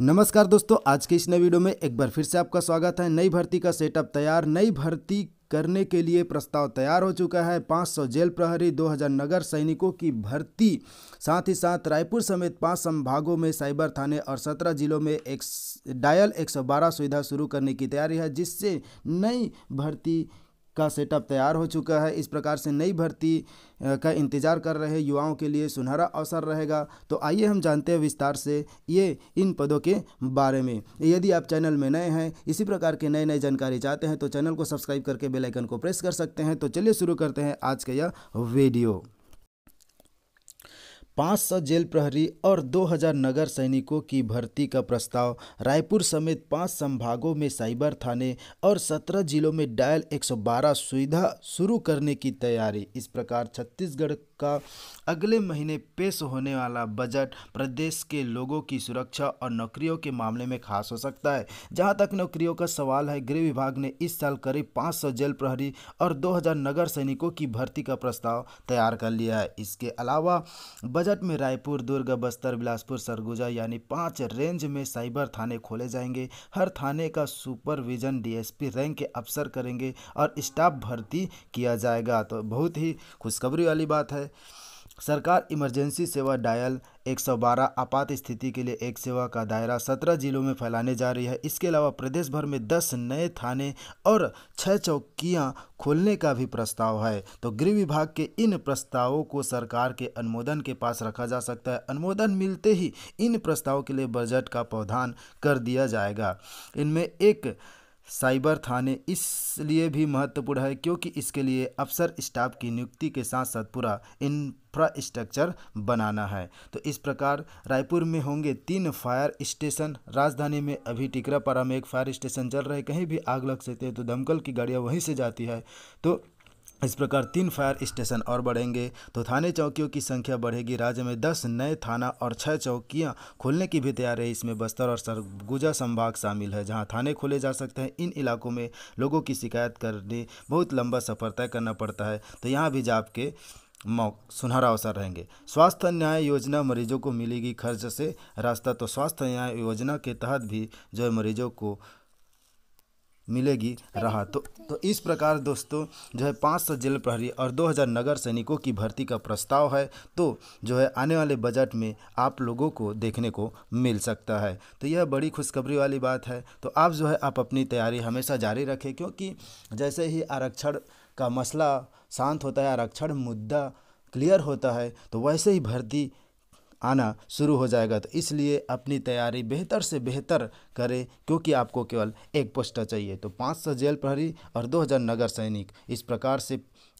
नमस्कार दोस्तों आज के इस नए वीडियो में एक बार फिर से आपका स्वागत है नई भर्ती का सेटअप तैयार नई भर्ती करने के लिए प्रस्ताव तैयार हो चुका है 500 जेल प्रहरी 2000 नगर सैनिकों की भर्ती साथ ही साथ रायपुर समेत पांच संभागों में साइबर थाने और 17 जिलों में एक डायल 112 सुविधा शुरू करने की तैयारी है जिससे नई भर्ती का सेटअप तैयार हो चुका है इस प्रकार से नई भर्ती का इंतजार कर रहे युवाओं के लिए सुनहरा अवसर रहेगा तो आइए हम जानते हैं विस्तार से ये इन पदों के बारे में यदि आप चैनल में नए हैं इसी प्रकार के नए नए जानकारी चाहते हैं तो चैनल को सब्सक्राइब करके बेलाइकन को प्रेस कर सकते हैं तो चलिए शुरू करते हैं आज का यह वीडियो 500 जेल प्रहरी और 2000 नगर सैनिकों की भर्ती का प्रस्ताव रायपुर समेत पांच संभागों में साइबर थाने और 17 जिलों में डायल 112 सुविधा शुरू करने की तैयारी इस प्रकार छत्तीसगढ़ का अगले महीने पेश होने वाला बजट प्रदेश के लोगों की सुरक्षा और नौकरियों के मामले में खास हो सकता है जहां तक नौकरियों का सवाल है गृह विभाग ने इस साल करीब 500 जेल प्रहरी और 2000 नगर सैनिकों की भर्ती का प्रस्ताव तैयार कर लिया है इसके अलावा बजट में रायपुर दुर्ग बस्तर बिलासपुर सरगुजा यानी पाँच रेंज में साइबर थाने खोले जाएंगे हर थाने का सुपरविजन डी रैंक के अफसर करेंगे और स्टाफ भर्ती किया जाएगा तो बहुत ही खुशखबरी वाली बात है है सरकार इमरजेंसी सेवा डायल 112 आपात स्थिति के लिए एक सेवा का दायरा 17 जिलों में फैलाने जा रही है इसके अलावा प्रदेश भर में 10 नए थाने और 6 चौकियां खोलने का भी प्रस्ताव है तो गृह विभाग के इन प्रस्तावों को सरकार के अनुमोदन के पास रखा जा सकता है अनुमोदन मिलते ही इन प्रस्तावों के लिए बजट का प्रावधान कर दिया जाएगा इनमें एक साइबर थाने इसलिए भी महत्वपूर्ण है क्योंकि इसके लिए अफसर स्टाफ की नियुक्ति के साथ साथ पूरा इंफ्रास्ट्रक्चर बनाना है तो इस प्रकार रायपुर में होंगे तीन फायर स्टेशन राजधानी में अभी टिकरापारा में एक फायर स्टेशन चल रहा है कहीं भी आग लग सकते हैं तो दमकल की गाड़ियाँ वहीं से जाती है तो इस प्रकार तीन फायर स्टेशन और बढ़ेंगे तो थाने चौकियों की संख्या बढ़ेगी राज्य में दस नए थाना और छः चौकियाँ खोलने की भी तैयारी है इसमें बस्तर और सरगुजा संभाग शामिल है जहाँ थाने खोले जा सकते हैं इन इलाकों में लोगों की शिकायत करने बहुत लंबा सफर तय करना पड़ता है तो यहाँ भी जाप के सुनहरा अवसर रहेंगे स्वास्थ्य न्याय योजना मरीजों को मिलेगी खर्च से रास्ता तो स्वास्थ्य न्याय योजना के तहत भी जो है मरीजों को मिलेगी रहा तो तो इस प्रकार दोस्तों जो है 500 जेल प्रहरी और 2000 नगर सैनिकों की भर्ती का प्रस्ताव है तो जो है आने वाले बजट में आप लोगों को देखने को मिल सकता है तो यह बड़ी खुशखबरी वाली बात है तो आप जो है आप अपनी तैयारी हमेशा जारी रखें क्योंकि जैसे ही आरक्षण का मसला शांत होता है आरक्षण मुद्दा क्लियर होता है तो वैसे ही भर्ती आना शुरू हो जाएगा तो इसलिए अपनी तैयारी बेहतर से बेहतर करें क्योंकि आपको केवल एक पोस्टर चाहिए तो पाँच सौ जेल प्रहरी और दो हज़ार नगर सैनिक इस प्रकार से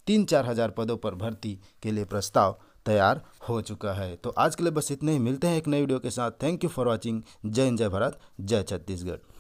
तीन चार हज़ार पदों पर भर्ती के लिए प्रस्ताव तैयार हो चुका है तो आज के लिए बस इतने ही मिलते हैं एक नई वीडियो के साथ थैंक यू फॉर वॉचिंग जय हिंद जय भारत जय छत्तीसगढ़